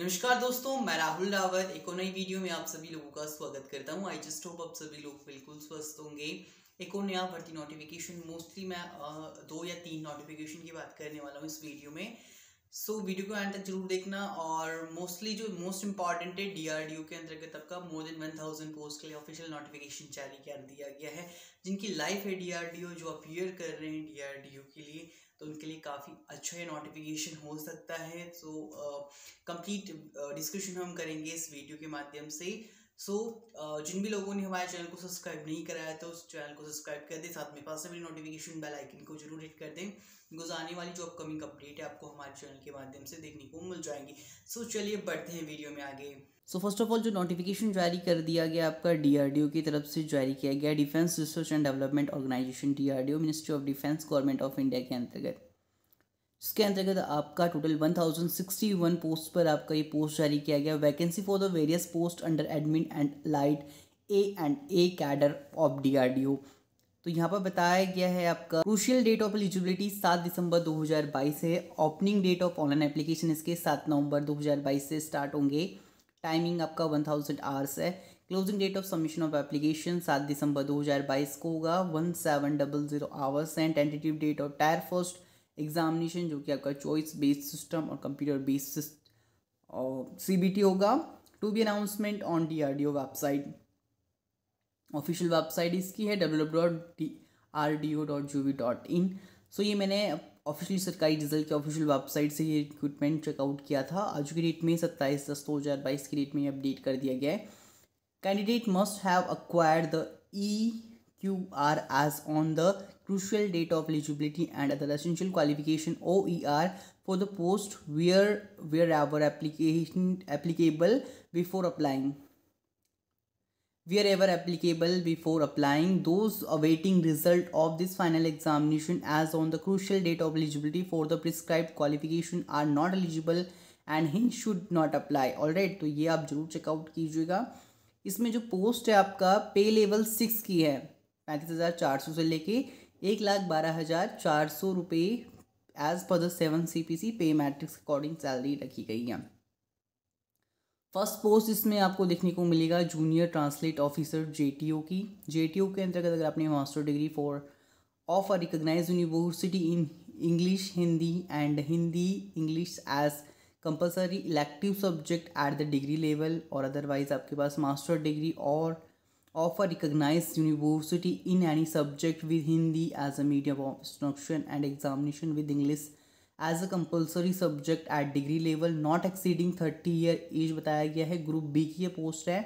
नमस्कार दोस्तों मैं राहुल रावत एक और नई वीडियो में आप सभी लोगों का स्वागत करता हूँ आई जस्ट होप आप सभी लोग बिल्कुल स्वस्थ होंगे एक और नया भर्ती नोटिफिकेशन मोस्टली मैं दो या तीन नोटिफिकेशन की बात करने वाला हूँ इस वीडियो में सो so, वीडियो को एंड तक जरूर देखना और मोस्टली जो मोस्ट इम्पॉर्टेंट है डी के अंतर्गत आपका more than one thousand post के लिए ऑफिशियल नोटिफिकेशन जारी कर दिया गया है जिनकी लाइफ है डी जो अपीयर कर रहे हैं डी के लिए तो उनके लिए काफ़ी अच्छा ये नोटिफिकेशन हो सकता है सो कंप्लीट डिस्कशन हम करेंगे इस वीडियो के माध्यम से सो so, uh, जिन भी लोगों ने हमारे चैनल को सब्सक्राइब नहीं कराया तो उस चैनल को सब्सक्राइब कर दें साथ में पास से भी नोटिफिकेशन बेल आइकन को जरूर हिट कर दें बिकॉज आने वाली जो अपकमिंग अपडेट है आपको हमारे चैनल के माध्यम से देखने को मिल जाएंगी सो so, चलिए बढ़ते हैं वीडियो में आगे सो फर्स्ट ऑफ ऑल जो नोटिफिकेशन जारी कर दिया गया आपका डी की तरफ से जारी किया गया defence research and development organisation DRDO ministry of defence government of India के अंतर्गत इसके अंतर्गत आपका टोटल 1061 पोस्ट पर आपका ये पोस्ट जारी किया गया vacancy for the various post under admin and allied A and A cadre of DRDO तो यहाँ पर बताया गया है आपका क्रूशियल डेट ऑफ एलिजिबिलिटी सात दिसंबर 2022 है opening date of online application इसके सात नवंबर 2022 से स्टार्ट होंगे टाइमिंग आपका 1000 आवर्स है closing date of submission of application सात दिसंबर 2022 को होगा one seven double zero hours and tentative date of tier first examination जो कि आपका चॉइस बेस्ड सिस्टम और कंप्यूटर बेस्ड और सी बी टी होगा to be announcement on D R D O website official website इसकी है W dot D R D O dot G V dot in so ये मैंने officially सरकारी result के official website से ये रिक्रूटमेंट चेकआउट किया था आज की डेट में सत्ताईस दस दो हज़ार बाईस की डेट में ये अपडेट कर दिया गया है candidate must have acquired the E Q R as on the crucial date of eligibility and other essential qualification OER for the post where wherever application applicable before applying wherever applicable before applying those awaiting result of this final examination as on the crucial date of eligibility for the prescribed qualification are not eligible and hence should not apply all right तो ये आप जरूर checkout कीजिएगा इसमें जो post है आपका पे लेवल सिक्स की है पैंतीस हज़ार चार सौ से लेके एक लाख बारह हज़ार चार सौ रुपये as per the seven C P C pay matrix according salary रखी गई है फर्स्ट पोस्ट इसमें आपको देखने को मिलेगा junior translate officer J T O की जे टी ओ के अंतर्गत अगर आपने master degree for of a recognise university in English Hindi and Hindi English as compulsory elective subject at the degree level और अदरवाइज आपके पास मास्टर डिग्री और of a recognise university in any subject with Hindi as a medium of instruction and examination with English as a compulsory subject at degree level not exceeding thirty year age बताया गया है group B की ये post है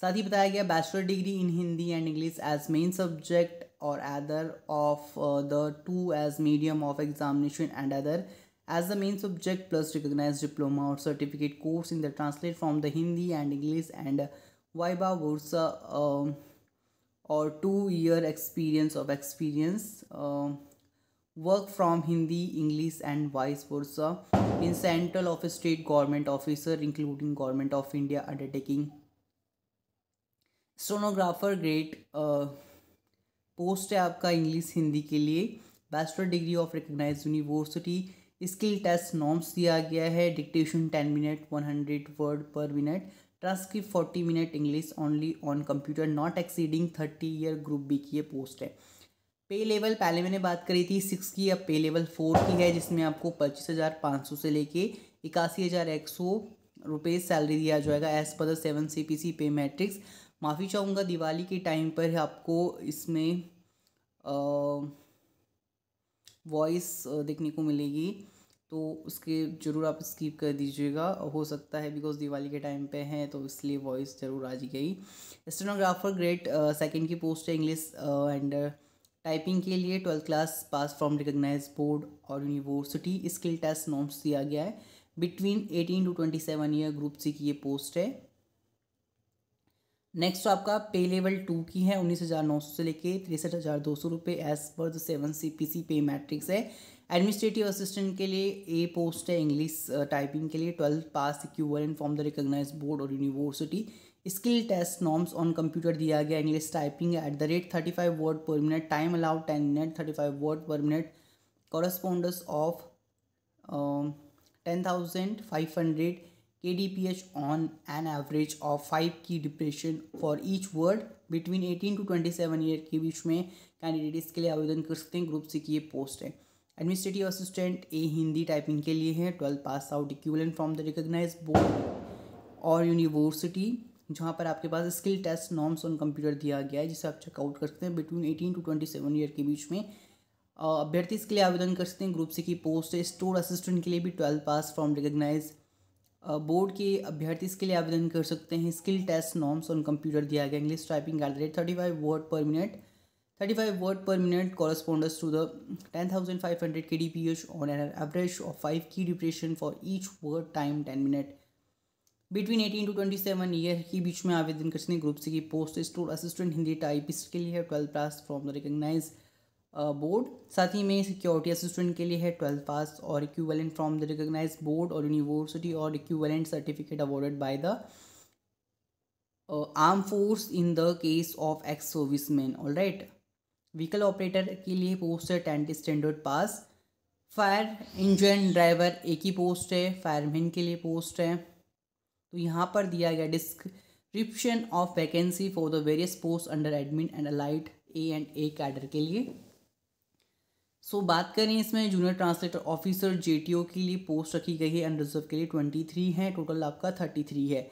साथ ही बताया गया bachelor degree in Hindi and English as main subject और other of the two as medium of examination and other as the main subject plus recognise diploma और certificate course in the translate from the Hindi and English and vice versa और two year experience of experience work from Hindi English and vice versa in central of state government officer including government of India undertaking स्टोनोग्राफर great post है आपका English Hindi के लिए bachelor degree of recognise university skill test norms दिया गया है dictation ten minute one hundred word per minute transcript forty minute English only on computer not exceeding thirty year group B की ये post है पे level पहले मैंने बात करी थी सिक्स की अब पे लेवल फोर की है जिसमें आपको पच्चीस हज़ार पाँच सौ से लेके इक्यासी हज़ार एक सौ रुपये सैलरी दिया जाएगा as per seven C P C pay matrix माफ़ी चाहूँगा दिवाली के टाइम पर आपको इसमें वॉइस देखने को मिलेगी तो उसके ज़रूर आप स्किप कर दीजिएगा हो सकता है बिकॉज दिवाली के टाइम पे हैं तो इसलिए वॉइस ज़रूर आ गई स्टेनोग्राफर ग्रेट सेकेंड की पोस्ट है इंग्लिश एंड टाइपिंग के लिए twelfth class pass from recognise board और यूनिवर्सिटी स्किल टेस्ट नॉम्स दिया गया है between eighteen to twenty seven year group C की ये पोस्ट है नेक्स्ट तो आपका पे लेवल टू की है उन्नीस हज़ार नौ सौ से लेके तिरसठ हज़ार दो सौ रुपये as per the seven C P C pay matrix है एडमिनिस्ट्रेटिव असिस्टेंट के लिए ए पोस्ट है इंग्लिश टाइपिंग uh, के लिए ट्वेल्थ पास क्यूअर and from the recognise board और university skill test norms on computer दिया गया English typing at the rate thirty five word per minute time allowed ten minute thirty five word per minute corresponds of ten thousand five hundred K D P H on an average of five key depression for each word between eighteen to twenty seven year के बीच में candidate इसके लिए आवेदन कर सकते हैं group C की ये पोस्ट है administrative assistant A Hindi typing के लिए है twelfth pass out equivalent from the recognise board और यूनिवर्सिटी जहाँ पर आपके पास skill test norms on computer दिया गया है जिसे आप चेकआउट कर सकते हैं between eighteen to twenty seven year के बीच में अभ्यर्थी इसके लिए आवेदन कर सकते हैं ग्रुप सी की पोस्ट है स्टोर असिस्टेंट के लिए भी twelfth pass from recognise board के अभ्यर्थी इसके लिए आवेदन कर सकते हैं skill test norms on computer दिया गया English typing at the rate thirty five word per minute 35 watt per minute corresponds to the 10,500 kdph on an average of 5 key depression for each word time 10 minute. Between eighteen to twenty seven year के बीच में आवेदन कर सकते हैं group C की post store assistant Hindi typist के लिए है twelfth pass from the recognise board साथ ही में सिक्योरिटी असिस्टेंट के लिए है ट्वेल्थ पास और equivalent from the recognise board और यूनिवर्सिटी और equivalent certificate awarded by the arm force in the case of ex service man all right vehicle operator के लिए पोस्ट है tenth standard pass fire engine driver एक ही post है fireman के लिए पोस्ट है तो यहाँ पर दिया गया description of vacancy for the various post under admin and allied A and A cadre के लिए सो so, बात करें इसमें जूनियर ट्रांसलेटर ऑफिसर जे के लिए पोस्ट रखी गई है अनरिजर्व के लिए ट्वेंटी थ्री है टोटल आपका थर्टी थ्री है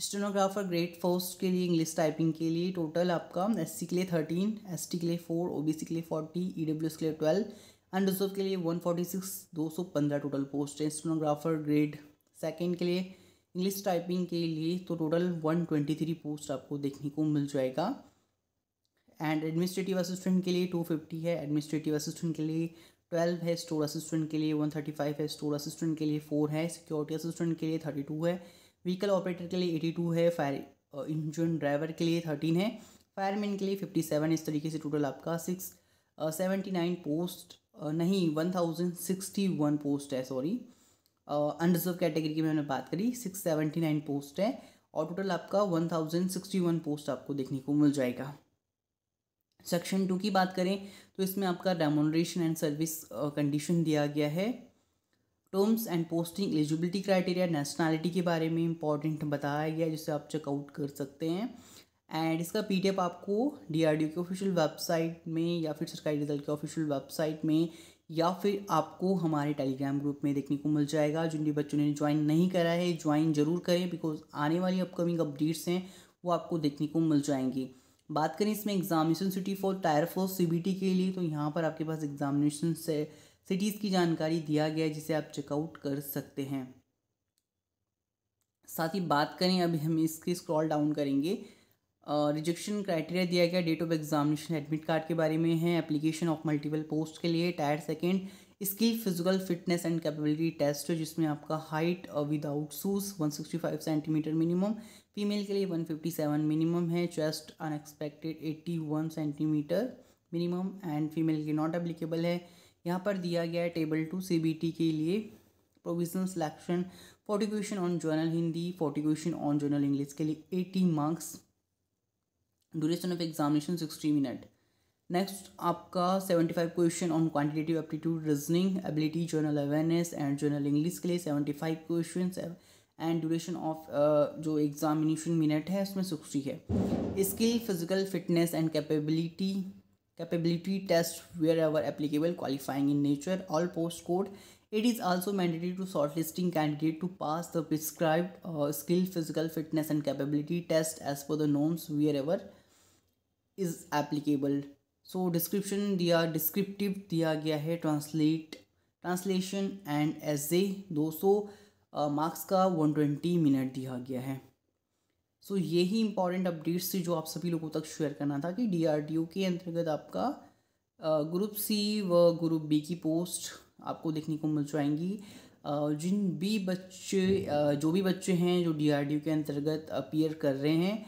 स्टेनोग्राफर ग्रेड फर्स्ट के लिए इंग्लिश टाइपिंग के लिए टोटल आपका एस के लिए थर्टीन एस के लिए फोर ओ के लिए फोर्टी ई के लिए ट्वेल्व एंड रिजर्व के लिए वन फोर्टी सिक्स दो सौ पंद्रह टोटल पोस्ट है स्टेनोग्राफर ग्रेड सेकेंड के लिए इंग्लिश टाइपिंग के लिए तो total one twenty three post आपको देखने को मिल जाएगा एंड एडमिनिस्ट्रेटिव असिस्टेंट के लिए टू फिफ्टी है एडमिनिस्ट्रेटिव असिस्टेंट के लिए ट्वेल्व है स्टोर असिस्टेंट के लिए वन थर्टी फाइव है स्टोर असिस्टेंट के लिए फोर है सिक्योरिटी असिस्टेंट के लिए थर्टी टू है व्हीकल ऑपरेटर के लिए एटी टू है फायर इंजन ड्राइवर के लिए थर्टीन है फायरमैन के लिए फिफ्टी सेवन इस तरीके से टोटल आपका सिक्स सेवेंटी नाइन पोस्ट नहीं one thousand sixty one post है सॉरी अनरिजर्व कैटेगरी की मैंने बात करी सिक्स सेवेंटी नाइन पोस्ट है और टोटल आपका one thousand sixty one post आपको देखने को मिल जाएगा सेक्शन टू की बात करें तो इसमें आपका डेमोनरेशन एंड सर्विस कंडीशन दिया गया है terms and posting eligibility criteria nationality के बारे में इंपॉर्टेंट बताया गया जिसे आप चेकआउट कर सकते हैं एंड इसका पीडीएफ आपको डीआरडीओ के ऑफिशियल वेबसाइट में या फिर सरकारी रिजल्ट के ऑफिशियल वेबसाइट में या फिर आपको हमारे टेलीग्राम ग्रुप में देखने को मिल जाएगा जिन भी बच्चों ने ज्वाइन नहीं करा है ज्वाइन जरूर करें बिकॉज आने वाली अपकमिंग अपडेट्स हैं वो आपको देखने को मिल जाएंगी बात करें इसमें examination city for tier for C के लिए तो यहाँ पर आपके पास एग्जामिनेशन से सिटीज़ की जानकारी दिया गया है जिसे आप चेकआउट कर सकते हैं साथ ही बात करें अभी हम इसकी स्क्रॉल डाउन करेंगे रिजेक्शन क्राइटेरिया दिया गया date of examination admit card के बारे में है एप्लीकेशन ऑफ मल्टीपल पोस्ट के लिए tier second skill physical fitness and capability test जिसमें आपका height without shoes 165 centimetre minimum female के लिए 157 मिनिमम है chest unexpanded 81 centimetre minimum and female के नॉट एप्लीकेबल है यहाँ पर दिया गया है टेबल टू सी के लिए provisional selection forty question on general Hindi forty question on general English के लिए eighty marks duration of examination sixty minute next आपका seventy five question on quantitative aptitude reasoning ability general awareness and general English के लिए seventy five question and duration of जो examination minute है उसमें sixty है skill physical fitness and capability capability test wherever applicable qualifying in nature all post code it is also mandatory to shortlisting candidate to pass the prescribed uh, skill physical fitness and capability test as per the norms wherever is applicable so description दिया descriptive दिया गया है translate translation and essay दो सौ marks का one twenty minute दिया गया है सो so, यही इंपॉर्टेंट अपडेट्स थी जो आप सभी लोगों तक शेयर करना था कि डी के अंतर्गत आपका ग्रुप सी व ग्रुप बी की पोस्ट आपको देखने को मिल जाएंगी जिन भी बच्चे जो भी बच्चे हैं जो डी के अंतर्गत अपीयर कर रहे हैं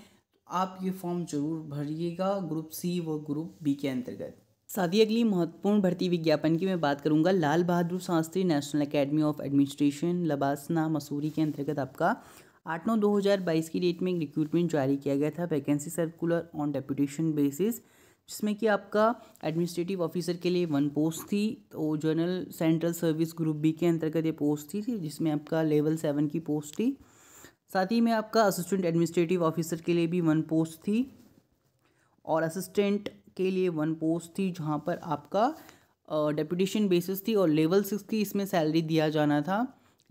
आप ये फॉर्म जरूर भरिएगा ग्रुप सी व ग्रुप बी के अंतर्गत साथ ही अगली महत्वपूर्ण भर्ती विज्ञापन की मैं बात करूंगा Lal Bahadur Shastri national academy of administration LBSNAA Mussoorie के अंतर्गत आपका आठ नौ दो हज़ार बाईस की डेट में एक रिक्रूटमेंट जारी किया गया था vacancy circular on deputation basis जिसमें कि आपका एडमिनिस्ट्रेटिव ऑफिसर के लिए वन पोस्ट थी तो general central service group B के अंतर्गत ये पोस्ट थी जिसमें आपका लेवल सेवन की पोस्ट थी साथ ही में आपका असिस्टेंट एडमिनिस्ट्रेटिव ऑफिसर के लिए भी वन पोस्ट थी और असिस्टेंट के लिए वन पोस्ट थी जहाँ पर आपका डेपुटेशन बेसिस थी और लेवल सिक्स की इसमें सैलरी दिया जाना था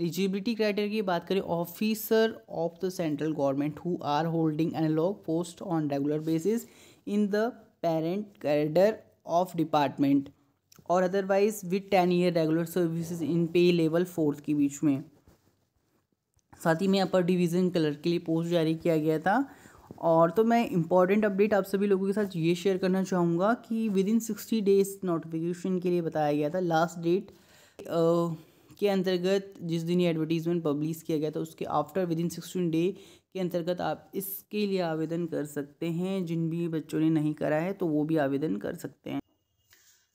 एलिजिबिलिटी क्राइटेरिया की बात करें officer of the central government who are holding analogous post on regular basis in the parent cadre of department और otherwise with ten year regular services in pay level fourth के बीच में साथ ही में अपर डिवीज़न कलर के लिए post जारी किया गया था और तो मैं इंपॉर्टेंट अपडेट आप सभी लोगों के साथ ये शेयर करना चाहूँगा कि within sixty days notification के लिए बताया गया था लास्ट डेट इसके अंतर्गत जिस दिन ये एडवर्टीज़मेंट पब्लिश किया गया था उसके after within sixteen day के अंतर्गत आप इसके लिए आवेदन कर सकते हैं जिन भी बच्चों ने नहीं करा है तो वो भी आवेदन कर सकते हैं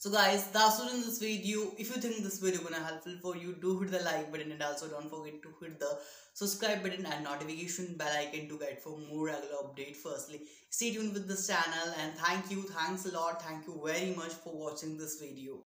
So guys, that's all in this video. If you think this video gonna helpful for you, do hit the like button and also don't forget to hit the subscribe button and notification bell icon to get for more regular update firstly. Stay tuned with this channel and thank you, thanks a lot, thank you very much for watching this video.